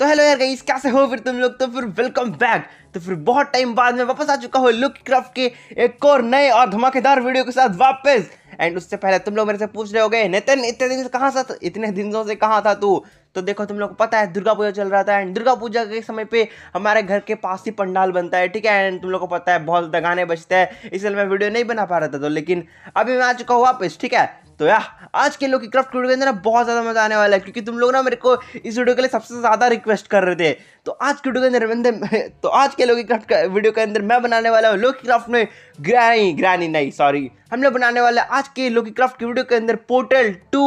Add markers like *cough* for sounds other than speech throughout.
तो हेलो यार गाइस कैसे हो फिर तुम लोग तो फिर वेलकम बैक तो फिर बहुत टाइम बाद में वापस आ चुका हूँ लुक क्राफ्ट के एक और नए और धमाकेदार वीडियो के साथ वापस एंड उससे पहले तुम लोग मेरे से पूछ रहे हो गए नितिन इतने दिन से कहाँ था इतने दिनों से कहाँ था तू तो देखो तुम लोग को पता है दुर्गा पूजा चल रहा था एंड दुर्गा पूजा के समय पे हमारे घर के पास ही पंडाल बनता है ठीक है एंड तुम लोग को पता है बहुत गाने बजते हैं इसलिए मैं वीडियो नहीं बना पा रहा था तो लेकिन अभी मैं आ चुका हूँ वापस ठीक है तो यार आज के लोग क्राफ्ट वीडियो के अंदर बहुत ज़्यादा मज़ा आने वाला है क्योंकि तुम लोग ना मेरे को इस वीडियो के लिए सबसे ज़्यादा रिक्वेस्ट कर रहे थे तो आज के वीडियो के अंदर *laughs* तो आज के लोग क्राफ्ट वीडियो के अंदर मैं बनाने वाला हूँ लोकी क्राफ्ट में ग्रैनी ग्रैनी नहीं सॉरी हम लोग बनाने वाला आज के लोकी क्राफ्ट की वीडियो के अंदर portal to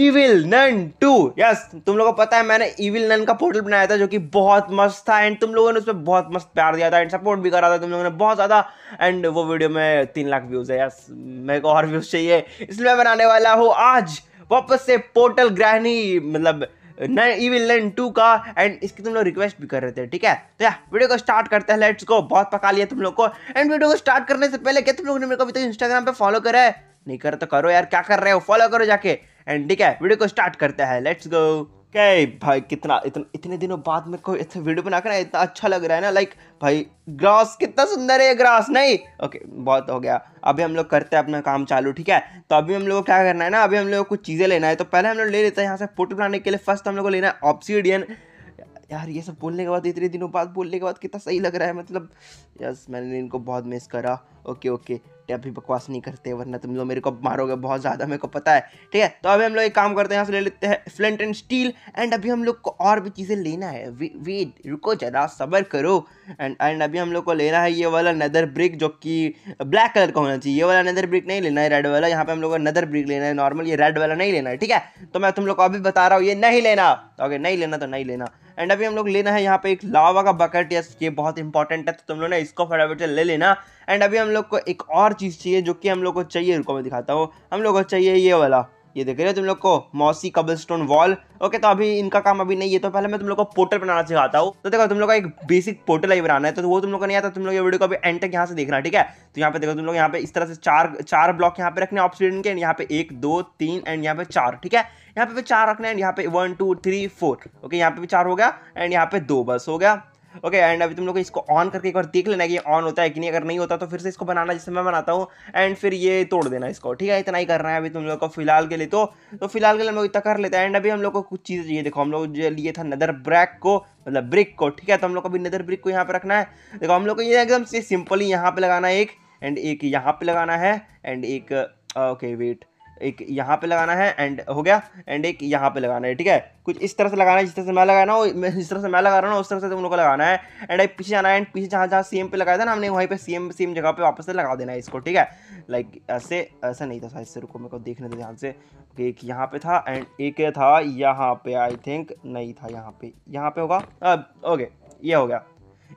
evil nun two yes तुम लोगों को पता है मैंने ईविल नन का पोर्टल बनाया था जो कि बहुत मस्त था एंड तुम लोगों ने उस पर बहुत मस्त प्यार दिया था एंड सपोर्ट भी करा था तुम लोगों ने बहुत ज़्यादा एंड वो वीडियो में तीन लाख व्यूज़ है यस मेरे को और व्यूज़ चाहिए इसलिए मैं बनाने वाला हूँ आज वापस से पोर्टल ग्रहणी मतलब इविल नन टू का एंड इसकी तुम लोग रिक्वेस्ट भी कर रहे थे ठीक है तो यार वीडियो को स्टार्ट करते हैं लेट्स गो बहुत पका लिया तुम लोग को एंड वीडियो को स्टार्ट करने से पहले क्या तुम लोग ने मेरे को अभी तक इंस्टाग्राम पे फॉलो करा है नहीं करे तो करो यार क्या कर रहे हो फॉलो करो जाके एंड ठीक है वीडियो को स्टार्ट करते हैं लेट्स गो कै भाई कितना इतन, इतने दिनों बाद में कोई इतना वीडियो बना कर इतना अच्छा लग रहा है ना लाइक भाई ग्रास कितना सुंदर है ग्रास नहीं ओके बहुत हो गया अभी हम लोग करते हैं अपना काम चालू ठीक है तो अभी हम लोग को क्या करना है ना अभी हम लोग को कुछ चीज़ें लेना है तो पहले हम लोग ले लेते हैं यहाँ से फोटो बनाने के लिए फर्स्ट हम लोग को लेना है ऑप्सीडियन यार ये सब बोलने के बाद इतने दिनों बाद बोलने के बाद कितना सही लग रहा है मतलब यस मैंने इनको बहुत मिस करा ओके ओके करते अभी बकवास नहीं करते वरना तुम लोग मेरे को मारोगे बहुत ज़्यादा मेरे को पता है ठीक है तो अभी हम लोग एक काम करते हैं यहाँ से ले लेते हैं फ्लेंट एंड स्टील एंड अभी हम लोग को और भी चीज़ें लेना है वेट रुको ज़रा सबर करो एंड एंड अभी हम लोग को लेना है ये वाला नदर ब्रिक जो कि ब्लैक कलर का होना चाहिए ये वाला नदर ब्रिक नहीं लेना है रेड वाला यहाँ पे हम लोग को नदर ब्रिक लेना है नॉर्मल ये रेड वाला नहीं लेना है ठीक है तो मैं तुम लोग को अभी बता रहा हूँ ये नहीं लेना तो अगर नहीं लेना तो नहीं लेना एंड अभी हम लोग लेना है यहाँ पे एक लावा का बकेट यस ये बहुत इंपॉर्टेंट है तो तुम लोग ना इसको फटाफट से ले लेना एंड अभी हम लोग को एक और चीज़ चाहिए जो कि हम लोग को चाहिए रुको मैं दिखाता हूँ हम लोग को चाहिए ये वाला ये देख रहे हो तुम लोग को मौसी कबल स्टोन वॉल ओके तो अभी इनका काम अभी नहीं है तो पहले मैं तुम लोग को पोर्टल बनाना सिखाता हूँ तो देखो तुम लोग का एक बेसिक पोर्टल ही बनाना है तो वो तुम लोग को नहीं आता तुम लोग ये वीडियो को अभी एंड तक यहाँ से देखना ठीक है तो यहाँ पे देखो तुम लोग यहाँ पे इस तरह से चार चार ब्लॉक यहाँ पे रखने ऑप्शन के यहाँ पे एक दो तीन एंड यहाँ पे चार ठीक है यहाँ पे चार रखने एंड यहाँ पे one two three four okay यहाँ पे भी चार हो गया एंड यहाँ पे दो बस हो गया ओके एंड अभी तुम लोग इसको ऑन करके एक बार देख लेना कि ये ऑन होता है कि नहीं अगर नहीं होता तो फिर से इसको बनाना जैसे मैं बनाता हूँ एंड फिर ये तोड़ देना इसको ठीक है इतना ही करना है अभी तुम लोग को फिलहाल के लिए तो तो फिलहाल के लिए हम लोग इतना कर लेते हैं एंड अभी हम लोग को कुछ चीज़ें चाहिए देखो हम लोग जो लिए था नदर ब्रैक को मतलब ब्रिक को ठीक है तो हम लोग को अभी नदर ब्रिक को यहाँ पर रखना है देखो हम लोग को ये एकदम से सिंपली यहाँ पर लगाना है एक एंड एक यहाँ पर लगाना है एंड एक ओके uh, वेट एक यहाँ पे लगाना है एंड हो गया एंड एक यहाँ पे लगाना है ठीक है कुछ इस तरह से लगाना है जिस तरह से मैं लगाना हूँ जिस तरह से मैं लगा रहा हूँ उस तरह से तुम लोग को लगाना है एंड एक पीछे जाना है एंड पीछे जहाँ जहाँ सेम पे लगाया था ना हमने वहीं पे सेम सेम जगह पे वापस से लगा देना है इसको ठीक है लाइक ऐसे ऐसा नहीं था इससे रुको मेरे को देखने दो ध्यान से एक यहाँ पे था एंड एक था यहाँ पे आई थिंक नहीं था यहाँ पे यहाँ पे होगा ओके ये हो गया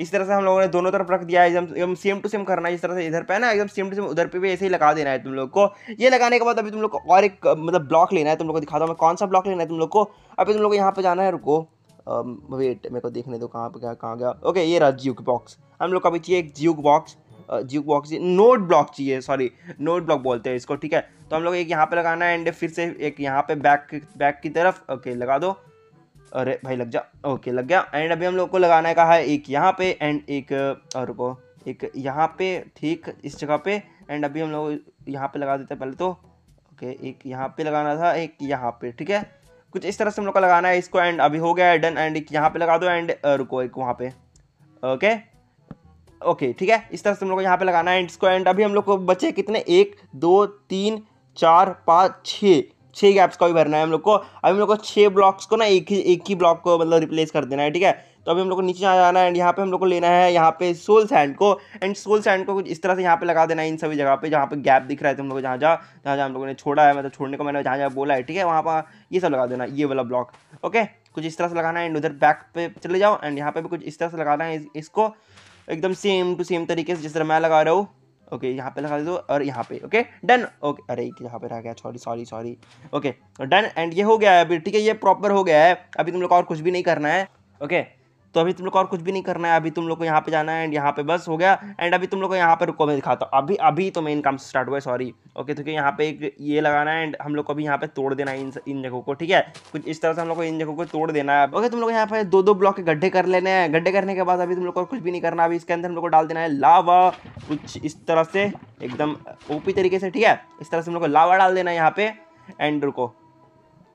इस तरह से हम लोगों ने दोनों तरफ रख दिया है एकदम सेम टू सेम करना है इस तरह से इधर पे ना एकदम सेम टू सेम उधर पे भी ऐसे ही लगा देना है तुम लोग को ये लगाने के बाद अभी तुम लोग को और एक मतलब ब्लॉक लेना है तुम लोग को दिखाता हूँ मैं कौन सा ब्लॉक लेना है तुम लोग को अभी तुम लोग को यहाँ पर जाना है रुको वेट मेरे को देखने दो कहाँ पर गया कहाँ गया ओके ये रहा जियो बॉक्स हम लोग अभी चाहिए एक jukebox jukebox note block चाहिए सॉरी नोट ब्लॉक बोलते हैं इसको ठीक है तो हम लोग एक यहाँ पे लगाना है एंड फिर से एक यहाँ पे बैक बैक की तरफ ओके लगा दो अरे भाई लग जा ओके लग गया एंड अभी हम लोग को लगाने का है एक यहाँ पे एंड एक और रुको एक यहाँ पे ठीक इस जगह पे एंड अभी हम लोग यहाँ पे लगा देते हैं पहले तो ओके एक यहाँ पे लगाना था एक यहाँ पे ठीक है कुछ इस तरह से हम लोग का लगाना है इसको एंड अभी हो गया है डन एंड एक यहाँ पे लगा दो एंड रुको एक वहाँ पे ओके ओके ठीक है इस तरह से हम लोग को यहाँ पे लगाना है एंड इसको एंड अभी हम लोग को बचे कितने एक दो तीन चार पाँच छः छः गैप्स का भी भरना है हम लोग को अभी हम लोग को छः ब्लॉक्स को ना एक ही एक ही ब्लॉक को मतलब रिप्लेस कर देना है ठीक है तो अभी हम लोग को नीचे आ जाना है एंड यहाँ पे हम लोग को लेना है यहाँ पे सोल सैंड को एंड सोल सैंड को कुछ इस तरह से यहाँ पे लगा देना है इन सभी जगह पे जहाँ पे गैप दिख रहा है तुम तो लोग जहाँ जहाँ जहाँ जहाँ हम लोगों ने छोड़ा है मतलब छोड़ने को मैंने जहाँ जहाँ बोला है ठीक है वहाँ पर ये सब लगा देना ये वाला ब्लॉक ओके कुछ इस तरह से लगाना है एंड उधर बैक पे चले जाओ एंड यहाँ पे भी कुछ इस तरह से लगाना है इसको एकदम सेम टू सेम तरीके से जिस तरह मैं लगा रहा हूँ ओके यहाँ पे लगा दो और यहाँ पे ओके डन ओके अरे यहाँ पे रह गया sorry sorry sorry okay done and ये हो गया है अभी ठीक है ये प्रॉपर हो गया है अभी तुम लोग और कुछ भी नहीं करना है ओके तो अभी तुम लोग को और कुछ भी नहीं करना है अभी तुम लोग को यहाँ पे जाना है एंड यहाँ पे बस हो गया एंड अभी तुम लोग को यहाँ पे रुको मैं दिखाता हूँ अभी अभी तो मेन काम स्टार्ट हुआ है सॉरी ओके तो यहाँ पे एक ये लगाना है एंड हम लोग को अभी यहाँ पे तोड़ देना है इन इन जगहों को ठीक है कुछ इस तरह से हम लोग को इन जगहों को तोड़ देना है ओके तुम लोग यहाँ पे दो दो ब्लॉक के गड्ढे कर लेने हैं गड्ढे करने के बाद अभी तुम लोग को कुछ भी नहीं करना अभी इसके अंदर हम लोग को डाल देना है लावा कुछ इस तरह से एकदम ओपी तरीके से ठीक है इस तरह से हम लोग को लावा डाल देना है यहाँ पे एंड रुको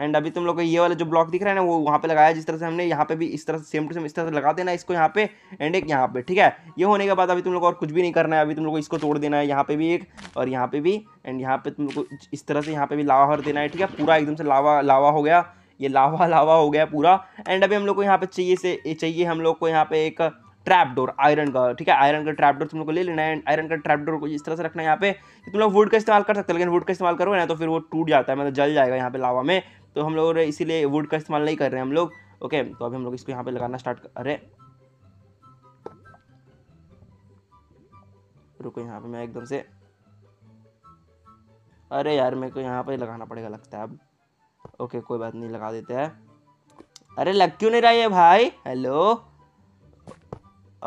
एंड अभी तुम लोग को ये वाला जो ब्लॉक दिख रहा है ना वो वहाँ पे लगाया जिस तरह से हमने यहाँ पे भी इस तरह से सेम टू सेम इस तरह से लगा देना इसको यहाँ पे एंड एक यहाँ पे ठीक है ये होने के बाद अभी तुम लोग और कुछ भी नहीं करना है अभी तुम लोग को इसको तोड़ देना है यहाँ पे भी एक और यहाँ पे भी एंड यहाँ पे तुम लोग को इस तरह से यहाँ पे भी लावा हर देना है ठीक है पूरा एकदम से लावा लावा हो गया ये लावा लावा हो गया पूरा एंड अभी हम लोग को यहाँ पे चाहिए से चाहिए हम लोग को यहाँ पे एक ट्रैप डोर आयरन का ठीक है आयरन का ट्रैप डोर तुम लोग को ले लेना है आयरन का ट्रैप डोर को इस तरह से रखना है यहाँ पे तुम लोग वुड का इस्तेमाल कर सकते हो लेकिन वुड का इस्तेमाल करो ना तो फिर वो टूट जाता है मतलब जल जाएगा यहाँ पे लावा में तो हम लोग इसीलिए वुड का इस्तेमाल नहीं कर रहे हैं हम लोग ओके तो अभी हम लोग इसको यहाँ पे लगाना स्टार्ट रहे रुको यहाँ पे मैं एकदम से अरे यार मेरे को यहाँ पे लगाना पड़ेगा लगता है अब ओके कोई बात नहीं लगा देते हैं अरे लग क्यों नहीं रहा है भाई हेलो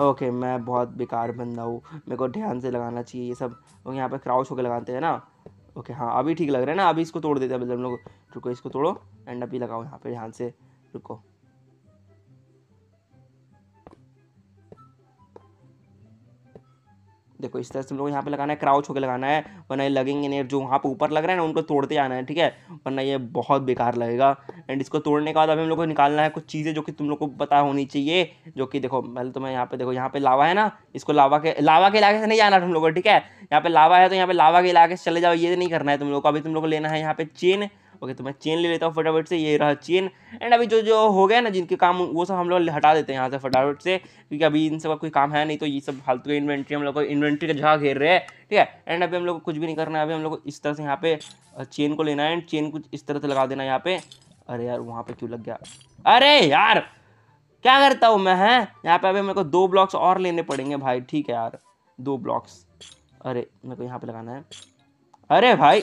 ओके मैं बहुत बेकार बंदा हूँ मेरे को ध्यान से लगाना चाहिए ये सब यहाँ पे क्राउच होकर लगाते हैं ना ओके हाँ अभी ठीक लग रहा है ना अभी इसको तोड़ देते हैं मतलब हम लोग रुको इसको तोड़ो एंड अभी लगाओ यहाँ पे ध्यान से रुको देखो इस तरह से हम लोग यहाँ पे लगाना है क्राउच होकर लगाना है वरना ये लगेंगे नहीं जो वहाँ पे ऊपर लग रहा है ना उनको तोड़ते जाना है ठीक है वरना ये बहुत बेकार लगेगा एंड इसको तोड़ने के बाद अभी हम लोग को निकालना है कुछ चीज़ें जो कि तुम लोग को पता होनी चाहिए जो कि देखो पहले तो मैं यहाँ पे देखो यहाँ पे लावा है ना इसको लावा के लावा के इलाके से नहीं जाना तुम लोग को ठीक है यहाँ पे लावा है तो यहाँ पे लावा के इलाके से चले जाओ ये नहीं करना है तुम लोग को अभी तुम लोग को लेना है यहाँ पे चेन ओके तो मैं चेन ले लेता हूँ फटाफट से ये रहा चेन एंड अभी जो जो हो गया ना जिनके काम वो सब हम लोग हटा देते हैं यहाँ से फटाफट से क्योंकि अभी इन सब कोई काम है नहीं तो ये सब फालतू की इन्वेंट्री हम लोग को इन्वेंट्री का जहाँ घेर रहे हैं ठीक है एंड अभी हम लोग को कुछ भी नहीं करना है अभी हम लोग को इस तरह से यहाँ पे चेन को लेना है एंड चेन कुछ इस तरह से लगा देना है यहाँ पे अरे यार वहाँ पे क्यों लग गया अरे यार क्या करता हूँ मैं है यहाँ पे अभी मेरे को दो ब्लॉक्स और लेने पड़ेंगे भाई ठीक है यार दो ब्लॉक्स अरे मेरे को यहाँ पे लगाना है अरे भाई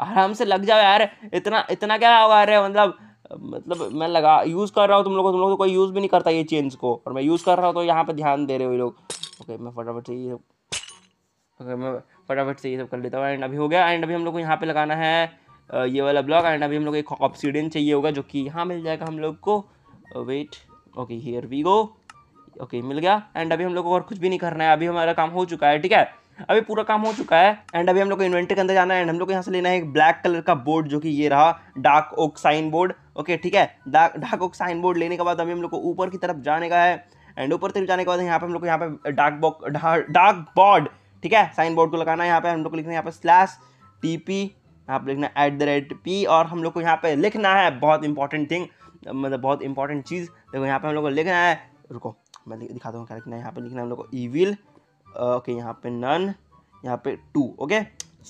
आराम से लग जाओ यार इतना इतना क्या होगा अरे मतलब मतलब मैं लगा यूज़ कर रहा हूँ तुम लोग तुम लोग तो कोई यूज़ भी नहीं करता ये चेंज को और मैं यूज़ कर रहा हूँ तो यहाँ पर ध्यान दे रहे हो ये लोग ओके मैं फटाफट से ये सब ओके मैं फटाफट से ये सब कर लेता हूँ एंड अभी हो गया एंड अभी हम लोग को यहाँ पर लगाना है ये वाला ब्लॉक एंड अभी हम लोग एक ऑप्सीडेंट चाहिए होगा जो कि यहाँ मिल जाएगा हम लोग को wait okay here we go okay मिल गया एंड अभी हम लोग को और कुछ भी नहीं करना है अभी हमारा काम हो चुका है ठीक है अभी पूरा काम हो चुका है एंड अभी हम लोग को इन्वेंट्री के अंदर जाना है एंड हम लोग को यहाँ से लेना है एक ब्लैक कलर का बोर्ड जो कि ये रहा dark oak sign board okay ठीक है dark dark oak sign board लेने के बाद अभी हम लोग को ऊपर की तरफ जाने का है एंड ऊपर तरफ जाने के बाद यहाँ पे हम लोग को यहाँ पे डार्क बॉक डार्क बॉर्ड ठीक है साइन बोर्ड को लगाना है यहाँ पे हम लोग को लिखना है यहाँ पे स्लैश टी पी यहाँ पे लिखना है एट द रेट पी और हम लोग को यहाँ पे लिखना है बहुत इंपॉर्टेंट थिंग मतलब बहुत इंपॉर्टेंट चीज़ देखो यहाँ पे हम लोग को लिखना है रुको मैं दिखाता हूँ क्या लिखना है यहाँ पे लिखना है हम लोग को ईविल ओके यहाँ पे नन यहाँ पे two okay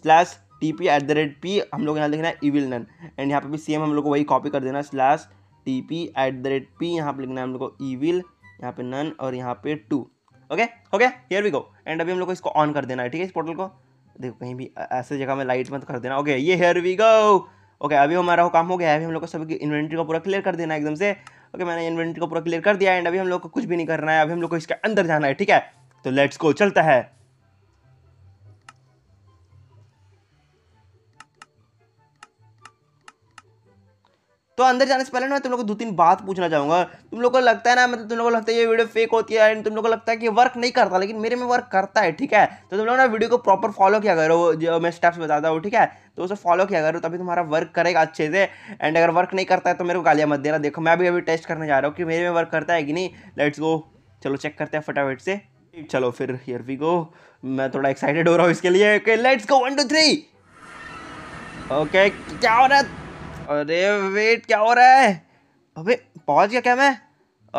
slash T P at the rate P हम लोग यहाँ लिखना है इविल नन एंड यहाँ पे भी सेम हम लोग को वही कॉपी कर देना slash T P at the rate P यहाँ पे लिखना है हम लोग को ईविल यहाँ पे नन और यहाँ पे two okay okay here we go and अभी हम लोग को इसको ऑन कर देना है ठीक है इस पोर्टल को देखो कहीं भी ऐसे जगह में लाइट मत कर देना ओके ये हेयर वी गो ओके अभी हमारा काम हो गया है अभी हम लोग को सभी इन्वेंट्री को पूरा क्लियर कर देना है एकदम से ओके मैंने इन्वेंट्री को पूरा क्लियर कर दिया एंड अभी हम लोग को कुछ भी नहीं करना है अभी हम लोग को इसके अंदर जाना है ठीक है तो लेट्स को चलता है तो अंदर जाने से पहले ना मैं तुम लोग को दो तीन बात पूछना चाहूंगा तुम लोग को लगता है ना मतलब तुम लोग को लगता है ये वीडियो फेक होती है एंड तुम लोग को लगता है कि वर्क नहीं करता लेकिन मेरे में वर्क करता है ठीक है तो तुम लोग ना वीडियो को प्रॉपर फॉलो किया करो जो मैं स्टेप्स बताता हूँ ठीक है तो उसे फॉलो किया करो तभी तुम्हारा वर्क करेगा अच्छे से एंड अगर वर्क नहीं करता है तो मेरे को गालियाँ मत देना देखो मैं अभी अभी टेस्ट करने जा रहा हूँ कि मेरे में वर्क करता है कि नहीं लेट्स गो चलो चेक करते हैं फटाफट से चलो फिर हियर वी गो मैं थोड़ा एक्साइटेड हो रहा हूँ इसके लिए okay let's go one two three okay क्या हो रहा है अरे वेट क्या हो रहा है अबे पहुंच गया क्या मैं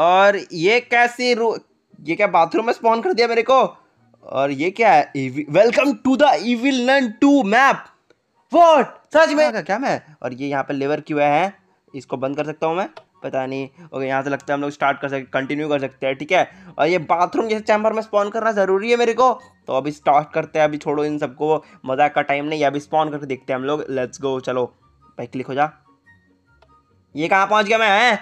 और ये कैसी रू ये क्या बाथरूम में स्पॉन कर दिया मेरे को और ये क्या है welcome to the evil nun to map what सच में क्या मैं और ये यहाँ पे लेवर क्यों है इसको बंद कर सकता हूँ मैं पता नहीं ओके यहाँ से लगता है हम लोग स्टार्ट कर सकते कंटिन्यू कर सकते हैं ठीक है और ये बाथरूम जैसे चैम्बर में स्पॉन करना ज़रूरी है मेरे को तो अभी स्टार्ट करते हैं अभी छोड़ो इन सबको मजाक का टाइम नहीं अभी स्पॉन करके देखते हैं हम लोग लेट्स गो चलो भाई क्लिक हो जा ये कहाँ पहुँच गया मैं है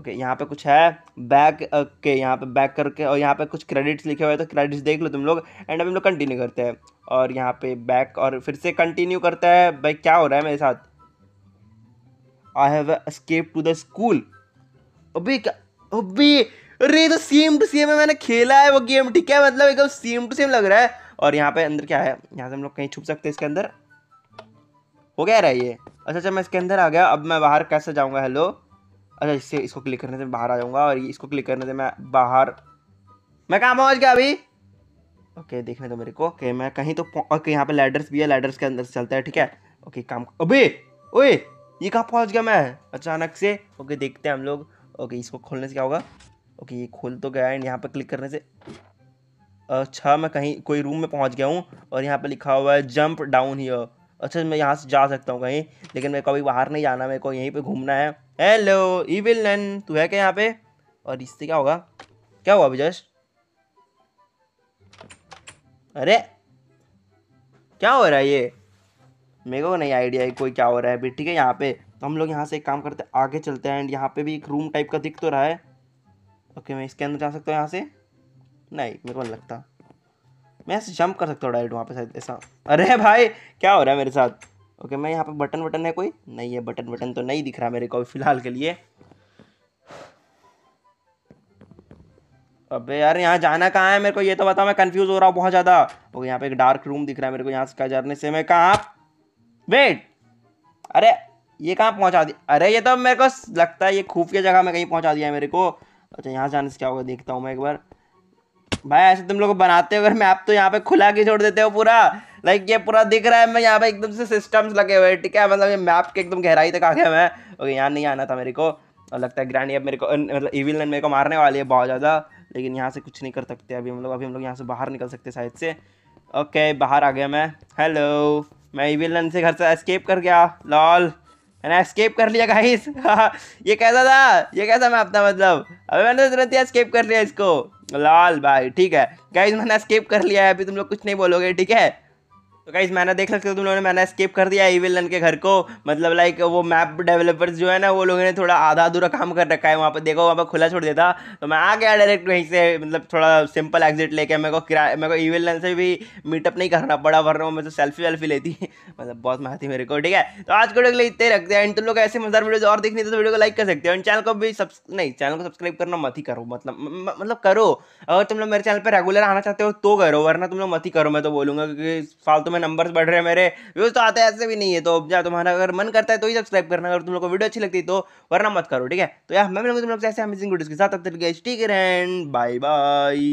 ओके okay, यहाँ पे कुछ है बैक ओके okay, यहाँ पे बैक करके और यहाँ पे कुछ क्रेडिट्स लिखे हुए हैं तो क्रेडिट्स देख लो तुम लोग एंड अभी हम लोग कंटिन्यू करते हैं और यहाँ पे बैक और फिर से कंटिन्यू करता है भाई क्या हो रहा है मेरे साथ I have escape to the school अभी क्या अभी अरे तो सेम टू सेम है मैंने खेला है वो गेम ठीक है मतलब एकदम सेम टू सेम लग रहा है और यहाँ पे अंदर क्या है यहाँ से हम लोग कहीं छुप सकते हैं इसके अंदर हो गया रहा है ये अच्छा अच्छा मैं इसके अंदर आ गया अब मैं बाहर कैसे जाऊँगा हेलो अच्छा इससे इसको क्लिक करने से बाहर आ जाऊँगा और इसको क्लिक करने से मैं बाहर मैं कहाँ पहुँच गया अभी ओके देखने दो मेरे को ओके मैं कहीं तो ओके यहाँ पे लैडर्स भी है लैडर्स के अंदर चलता है ठीक है ओके काम अबे ओए ये कहाँ पहुँच गया मैं अचानक से ओके देखते हैं हम लोग ओके इसको खोलने से क्या होगा ओके ये खोल तो गया एंड यहाँ पर क्लिक करने से अच्छा मैं कहीं कोई रूम में पहुँच गया हूँ और यहाँ पर लिखा हुआ है जंप डाउन ही अच्छा मैं यहाँ से जा सकता हूँ कहीं लेकिन मेरे को अभी बाहर नहीं जाना मेरे को यहीं पे घूमना है हेलो ईविल नैन तू है क्या यहाँ पे और इससे क्या होगा क्या हुआ अभी अरे क्या हो रहा है ये मेरे को नहीं आइडिया है कोई क्या हो रहा है अभी ठीक है यहाँ पे तो हम लोग यहाँ से एक काम करते हैं आगे चलते हैं एंड यहाँ पे भी एक रूम टाइप का दिख तो रहा है ओके मैं इसके अंदर जा सकता हूँ यहाँ से नहीं मेरे को नहीं लगता मैं ऐसे जंप कर सकता हूँ डायरेक्ट वहाँ पे शायद ऐसा अरे भाई क्या हो रहा है मेरे साथ ओके मैं यहाँ पे बटन वटन है कोई नहीं है बटन वटन तो नहीं दिख रहा मेरे को फिलहाल के लिए अबे यार यहाँ जाना कहाँ है मेरे को ये तो बताओ मैं कंफ्यूज हो रहा हूँ बहुत ज़्यादा ओके यहाँ पे एक डार्क रूम दिख रहा है मेरे को यहाँ से जाने से मैं कहाँ वेट अरे ये कहाँ पहुँचा दिया अरे ये तो मेरे को लगता है ये खुफिया जगह में कहीं पहुँचा दिया है मेरे को अच्छा यहाँ जाने से क्या होगा देखता हूँ मैं एक बार भाई ऐसे तुम लोग बनाते हो अगर मैं आप तो यहाँ पे खुला के छोड़ देते हो पूरा लाइक ये पूरा दिख रहा है मैं यहाँ पे एकदम से सिस्टम्स लगे हुए हैं ठीक है मतलब ये मैप के एकदम गहराई तक आ गया मैं ओके यहाँ नहीं आना था मेरे को और लगता है ग्रैंड अब मेरे को मतलब इविल नन मेरे को मारने वाली है बहुत ज़्यादा लेकिन यहाँ से कुछ नहीं कर सकते अभी हम लोग अभी हम लोग यहाँ से बाहर निकल सकते शायद से ओके बाहर आ गया मैं हेलो मैं इविल लन से घर से एस्केप कर गया लॉल मैंने एस्केप कर लिया गाइस *laughs* ये कैसा था ये कैसा मैं अपना मतलब अभी मैंने तो तुरंत एस्केप कर लिया इसको लाल भाई ठीक है गाइस मैंने एस्केप कर लिया है अभी तुम लोग कुछ नहीं बोलोगे ठीक है तो गाइज मैंने देख सकते हो तुम लोगों ने मैंने स्केप कर दिया इविल लन के घर को मतलब लाइक वो मैप डेवलपर्स जो है ना वो लोगों ने थोड़ा आधा अधूरा काम कर रखा है वहाँ पर देखो वहाँ पर खुला छोड़ देता तो मैं आ गया डायरेक्ट वहीं से मतलब थोड़ा सिंपल एग्जिट लेके मेरे को किराया मेरे को इविल लन से भी मीटअप नहीं करना पड़ा वरना वो मेरे सेल्फी वेल्फी लेती *laughs* मतलब बहुत थी मेरे को ठीक है तो आज को लिए इतने रखते हैं एंड तुम लोग ऐसे मजदार वीडियो और देखने तो वीडियो को लाइक कर सकते हो एंड चैनल को भी सब नहीं चैनल को सब्सक्राइब करना मत ही करो मतलब मतलब करो अगर तुम लोग मेरे चैनल पर रेगुलर आना चाहते हो तो करो वरना तुम लोग मत ही करो मैं तो बोलूँगा क्योंकि फालतू तुम्हें नंबर्स बढ़ रहे हैं मेरे व्यूज़ तो आते हैं ऐसे भी नहीं है तो जा तुम्हारा अगर मन करता है तो ही सब्सक्राइब करना अगर तुम लोग को वीडियो अच्छी लगती तो वरना मत करो ठीक है तो यार मैं मिलूंगा तुम लोग ऐसे अमेजिंग वीडियोज़ के साथ अब तक ठीक है बाय बाय